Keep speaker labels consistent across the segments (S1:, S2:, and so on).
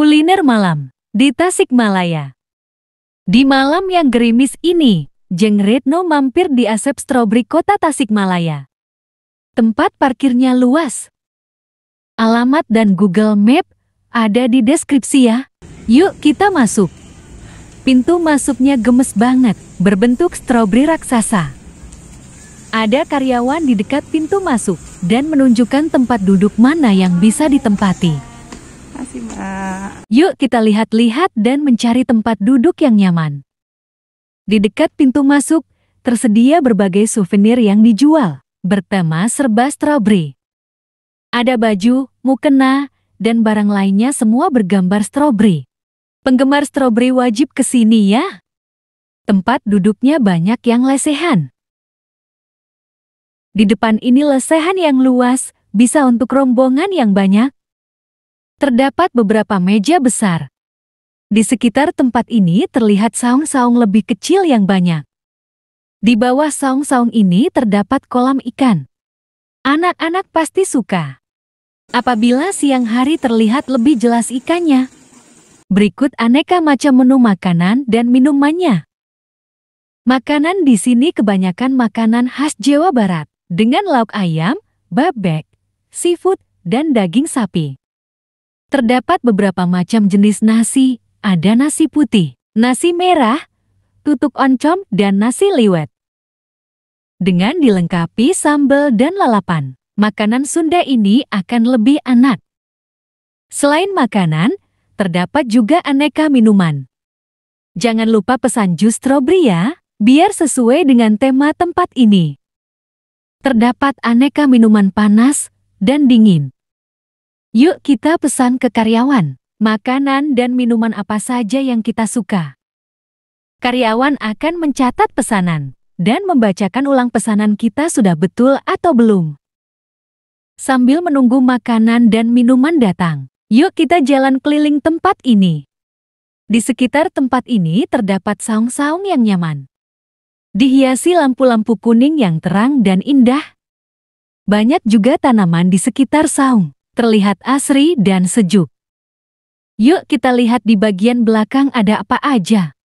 S1: Kuliner malam di Tasikmalaya. Di malam yang gerimis ini, Jeng Retno mampir di Asep Strawberry Kota Tasikmalaya. Tempat parkirnya luas. Alamat dan Google Map ada di deskripsi ya. Yuk kita masuk. Pintu masuknya gemes banget, berbentuk strawberry raksasa. Ada karyawan di dekat pintu masuk dan menunjukkan tempat duduk mana yang bisa ditempati kasih, Mbak. Yuk kita lihat-lihat dan mencari tempat duduk yang nyaman. Di dekat pintu masuk, tersedia berbagai souvenir yang dijual, bertema serba stroberi. Ada baju, mukena, dan barang lainnya semua bergambar stroberi. Penggemar stroberi wajib ke sini ya. Tempat duduknya banyak yang lesehan. Di depan ini lesehan yang luas, bisa untuk rombongan yang banyak, terdapat beberapa meja besar. Di sekitar tempat ini terlihat saung-saung lebih kecil yang banyak. Di bawah saung-saung ini terdapat kolam ikan. Anak-anak pasti suka. Apabila siang hari terlihat lebih jelas ikannya. Berikut aneka macam menu makanan dan minumannya. Makanan di sini kebanyakan makanan khas Jawa Barat, dengan lauk ayam, babek, seafood, dan daging sapi. Terdapat beberapa macam jenis nasi, ada nasi putih, nasi merah, tutuk oncom, dan nasi liwet. Dengan dilengkapi sambal dan lalapan, makanan Sunda ini akan lebih enak. Selain makanan, terdapat juga aneka minuman. Jangan lupa pesan jus stroberi ya, biar sesuai dengan tema tempat ini. Terdapat aneka minuman panas dan dingin. Yuk kita pesan ke karyawan, makanan dan minuman apa saja yang kita suka. Karyawan akan mencatat pesanan dan membacakan ulang pesanan kita sudah betul atau belum. Sambil menunggu makanan dan minuman datang, yuk kita jalan keliling tempat ini. Di sekitar tempat ini terdapat saung-saung yang nyaman. Dihiasi lampu-lampu kuning yang terang dan indah. Banyak juga tanaman di sekitar saung terlihat asri dan sejuk. Yuk kita lihat di bagian belakang ada apa aja.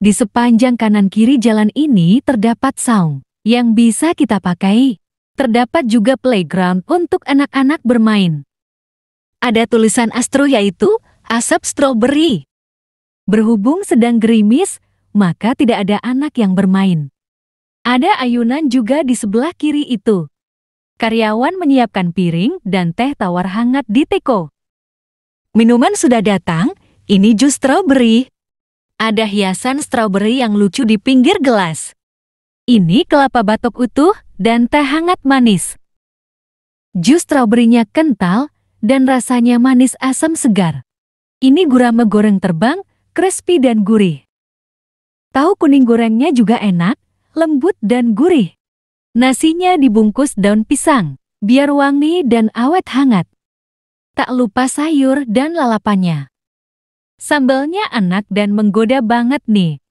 S1: Di sepanjang kanan kiri jalan ini terdapat saung yang bisa kita pakai. Terdapat juga playground untuk anak-anak bermain. Ada tulisan astro yaitu asap stroberi. Berhubung sedang gerimis, maka tidak ada anak yang bermain. Ada ayunan juga di sebelah kiri itu. Karyawan menyiapkan piring dan teh tawar hangat di teko. Minuman sudah datang, ini jus strawberry. Ada hiasan strawberry yang lucu di pinggir gelas. Ini kelapa batok utuh dan teh hangat manis. Jus strawberry kental dan rasanya manis asam segar. Ini gurame goreng terbang, crispy dan gurih. Tahu kuning gorengnya juga enak, lembut dan gurih. Nasinya dibungkus daun pisang, biar wangi dan awet hangat. Tak lupa sayur dan lalapannya. Sambalnya enak dan menggoda banget nih.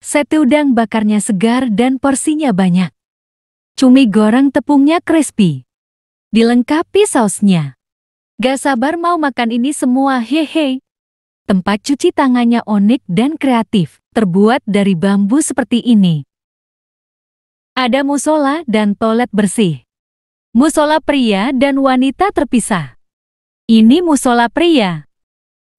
S1: Sate udang bakarnya segar dan porsinya banyak. Cumi goreng tepungnya crispy. Dilengkapi sausnya. Gak sabar mau makan ini semua hehe. Tempat cuci tangannya unik dan kreatif, terbuat dari bambu seperti ini. Ada musola dan toilet bersih. Musola pria dan wanita terpisah. Ini musola pria.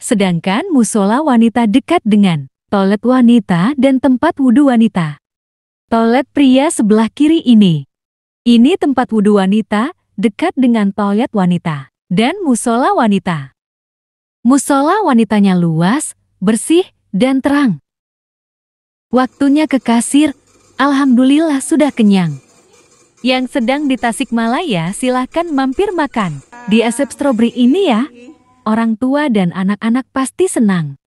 S1: Sedangkan musola wanita dekat dengan toilet wanita dan tempat wudhu wanita. Toilet pria sebelah kiri ini. Ini tempat wudhu wanita dekat dengan toilet wanita dan musola wanita. Musola wanitanya luas, bersih, dan terang. Waktunya ke kasir Alhamdulillah sudah kenyang. Yang sedang di Tasikmalaya silahkan mampir makan. Di asep stroberi ini ya. Orang tua dan anak-anak pasti senang.